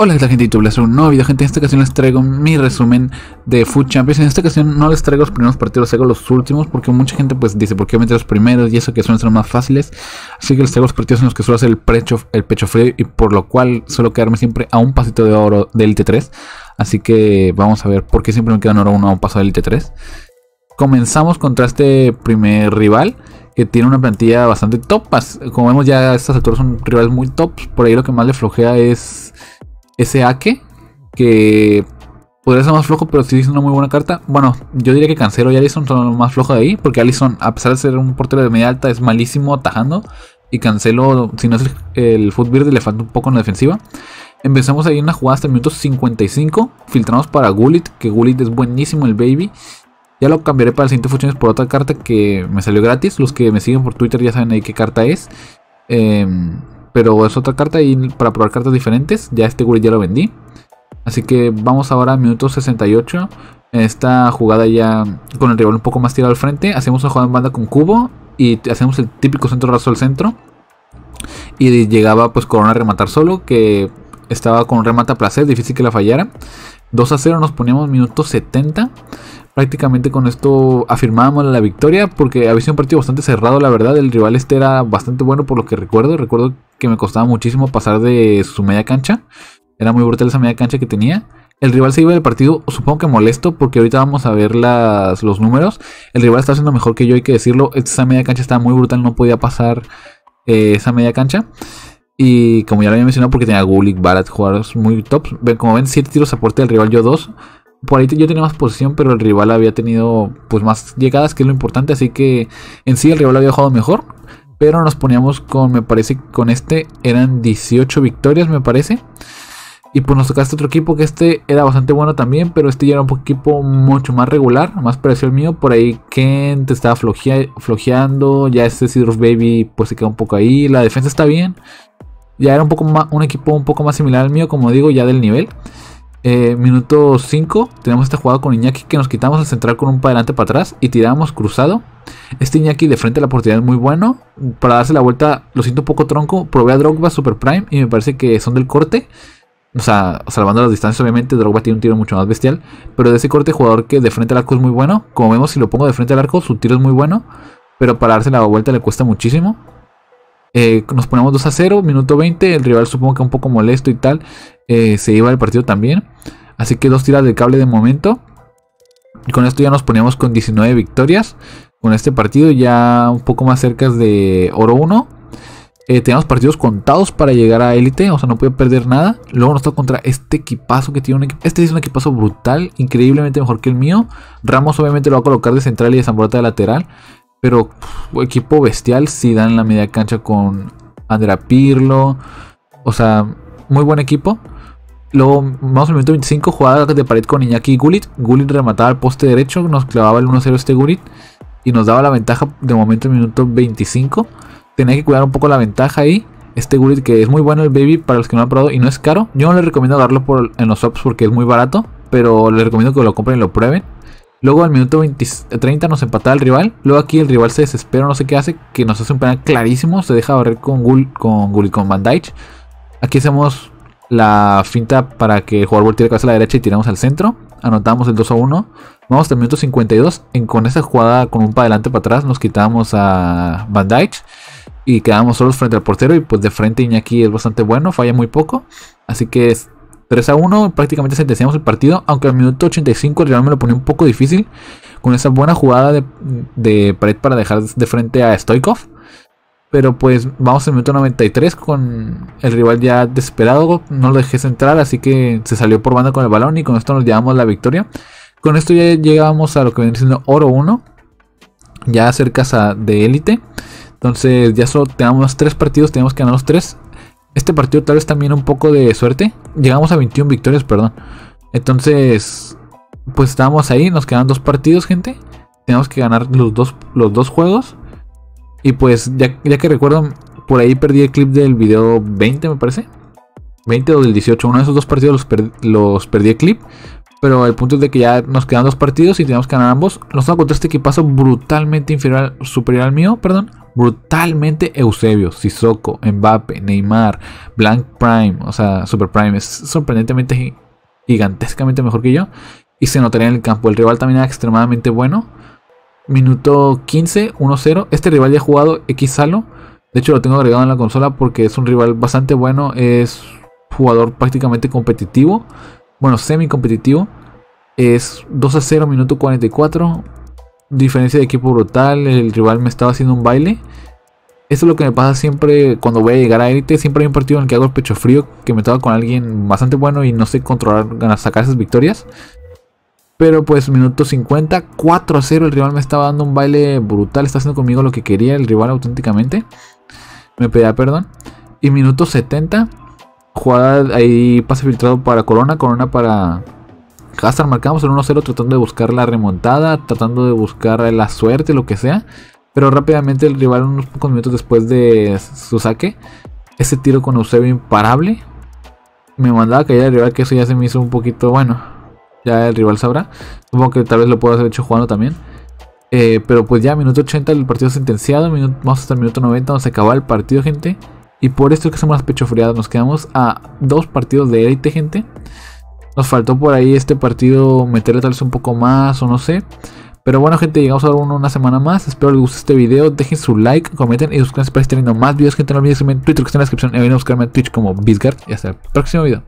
Hola ¿qué tal gente de YouTube, les un nuevo video gente, en esta ocasión les traigo mi resumen de Food Champions En esta ocasión no les traigo los primeros partidos, les traigo los últimos Porque mucha gente pues dice, ¿por qué meter los primeros? Y eso que suelen ser más fáciles Así que les traigo los partidos en los que suelo hacer el pecho, el pecho frío Y por lo cual suelo quedarme siempre a un pasito de oro del T3 Así que vamos a ver por qué siempre me quedan oro uno a un paso del T3 Comenzamos contra este primer rival que tiene una plantilla bastante topas Como vemos ya estas alturas son rivales muy tops Por ahí lo que más le flojea es ese Ake, que podría ser más flojo, pero sí es una muy buena carta. Bueno, yo diría que Cancelo y Allison son los más flojo de ahí, porque Allison, a pesar de ser un portero de media alta, es malísimo atajando. Y Cancelo, si no es el, footbird, le falta un poco en la defensiva. Empezamos ahí una jugada hasta el minuto 55. Filtramos para Gullit, que Gullit es buenísimo el baby. Ya lo cambiaré para el siguiente funciones por otra carta que me salió gratis. Los que me siguen por Twitter ya saben ahí qué carta es. Em, pero es otra carta y para probar cartas diferentes. Ya este Guri ya lo vendí. Así que vamos ahora a minuto 68. esta jugada ya con el rival un poco más tirado al frente. Hacemos una jugada en banda con cubo y hacemos el típico centro raso al centro. Y llegaba pues Corona a rematar solo, que estaba con remata placer, difícil que la fallara. 2 a 0 nos poníamos minuto 70. Prácticamente con esto afirmábamos la victoria porque había sido un partido bastante cerrado, la verdad. El rival este era bastante bueno por lo que recuerdo. Recuerdo que me costaba muchísimo pasar de su media cancha. Era muy brutal esa media cancha que tenía. El rival se iba del partido, supongo que molesto, porque ahorita vamos a ver las, los números. El rival está haciendo mejor que yo, hay que decirlo. Esa media cancha estaba muy brutal, no podía pasar eh, esa media cancha. Y como ya lo había mencionado, porque tenía Gulik, Barat, jugadores muy tops. Como ven, 7 tiros a puerta del rival, yo 2. Por ahí yo tenía más posición, pero el rival había tenido pues más llegadas, que es lo importante. Así que en sí el rival había jugado mejor pero nos poníamos con, me parece, con este eran 18 victorias, me parece. Y pues nos tocaste otro equipo que este era bastante bueno también, pero este ya era un equipo mucho más regular, más parecido al mío. Por ahí Kent estaba flojeando, ya este Sidros Baby pues se queda un poco ahí, la defensa está bien. Ya era un, poco más, un equipo un poco más similar al mío, como digo, ya del nivel. Eh, minuto 5, tenemos este jugador con Iñaki que nos quitamos al central con un para adelante para atrás y tiramos cruzado. Este Iñaki de frente a la oportunidad es muy bueno. Para darse la vuelta, lo siento un poco tronco. Probé a Drogba Super Prime y me parece que son del corte. O sea, salvando las distancias, obviamente, Drogba tiene un tiro mucho más bestial. Pero de ese corte, jugador que de frente al arco es muy bueno. Como vemos, si lo pongo de frente al arco, su tiro es muy bueno. Pero para darse la vuelta le cuesta muchísimo. Eh, nos ponemos 2 a 0, minuto 20. El rival supongo que un poco molesto y tal. Eh, se iba el partido también. Así que dos tiras de cable de momento. Y con esto ya nos poníamos con 19 victorias. Con este partido ya un poco más cerca de oro 1. Tenemos eh, teníamos partidos contados para llegar a élite, o sea, no puede perder nada. Luego nos toca contra este equipazo que tiene un Este es un equipazo brutal, increíblemente mejor que el mío. Ramos obviamente lo va a colocar de central y de de lateral. Pero equipo bestial si dan la media cancha con Andra Pirlo. O sea, muy buen equipo. Luego, más al minuto 25, jugada de pared con Iñaki y Gulit. Gulit remataba al poste derecho, nos clavaba el 1-0 este Gulit. Y nos daba la ventaja de momento en minuto 25. Tenía que cuidar un poco la ventaja ahí. Este Gulit que es muy bueno el baby para los que no lo han probado y no es caro. Yo no les recomiendo darlo por, en los shops porque es muy barato. Pero les recomiendo que lo compren y lo prueben. Luego al minuto 30 nos empataba el rival. Luego aquí el rival se desespera, no sé qué hace, que nos hace un penal clarísimo. Se deja barrer con Gul, con y con Van Dyke. Aquí hacemos la finta para que el jugador voltee la a la derecha y tiramos al centro. Anotamos el 2 a 1. Vamos hasta el minuto 52. con esa jugada, con un para adelante para atrás, nos quitamos a Van Dyke. Y quedamos solos frente al portero. Y pues de frente Iñaki es bastante bueno, falla muy poco. Así que es, 3 a 1, prácticamente sentenciamos el partido, aunque al minuto 85 el rival me lo ponía un poco difícil con esa buena jugada de, pared para dejar de frente a Stoikov. Pero pues vamos al minuto 93 con el rival ya desesperado, no lo dejé centrar, así que se salió por banda con el balón y con esto nos llevamos la victoria. Con esto ya llegamos a lo que viene siendo Oro 1, ya cerca de élite. Entonces ya solo tenemos tres partidos, tenemos que ganar los tres este partido tal vez también un poco de suerte. Llegamos a 21 victorias, perdón. Entonces, pues estamos ahí, nos quedan dos partidos, gente. Tenemos que ganar los dos, los dos juegos. Y pues, ya, ya que recuerdo, por ahí perdí el clip del video 20, me parece. 20 o del 18, uno de esos dos partidos los, perdí el clip. Pero el punto es de que ya nos quedan dos partidos y tenemos que ganar ambos. Nos contra este equipazo brutalmente inferior, superior al mío, perdón brutalmente Eusebio, Sissoko, Mbappe, Neymar, Blank Prime, o sea, Super Prime, es sorprendentemente gigantescamente mejor que yo. Y se notaría en el campo. El rival también era extremadamente bueno. Minuto 15, 1-0. Este rival ya ha jugado xalo De hecho, lo tengo agregado en la consola porque es un rival bastante bueno. Es jugador prácticamente competitivo. Bueno, semi competitivo. Es 2 a 0, minuto 44 diferencia de equipo brutal, el rival me estaba haciendo un baile. Eso es lo que me pasa siempre cuando voy a llegar a élite. Siempre hay un partido en el que hago el pecho frío, que me toca con alguien bastante bueno y no sé controlar, sacar esas victorias. Pero pues minuto 50, 4 a 0, el rival me estaba dando un baile brutal, está haciendo conmigo lo que quería el rival auténticamente. Me pedía perdón. Y minuto 70, jugada ahí pase filtrado para Corona, Corona para Castar, marcamos el 1-0 tratando de buscar la remontada, tratando de buscar la suerte, lo que sea. Pero rápidamente el rival, unos pocos minutos después de su saque, ese tiro con Eusebio imparable, me mandaba a caer el rival, que eso ya se me hizo un poquito bueno. Ya el rival sabrá. Supongo que tal vez lo pueda hacer hecho jugando también. Eh, pero pues ya, minuto 80 el partido sentenciado. vamos hasta el minuto 90 donde se acaba el partido, gente. Y por esto que somos las pechofriadas. Nos quedamos a dos partidos de élite, gente. Nos faltó por ahí este partido meterle tal vez un poco más o no sé. Pero bueno gente, llegamos a una semana más. Espero les guste este video. Dejen su like, comenten y suscríbanse para estar teniendo más videos. Gente, no olviden en Twitter que está en la descripción. Y ven a buscarme en Twitch como Bisgard. Y hasta el próximo video.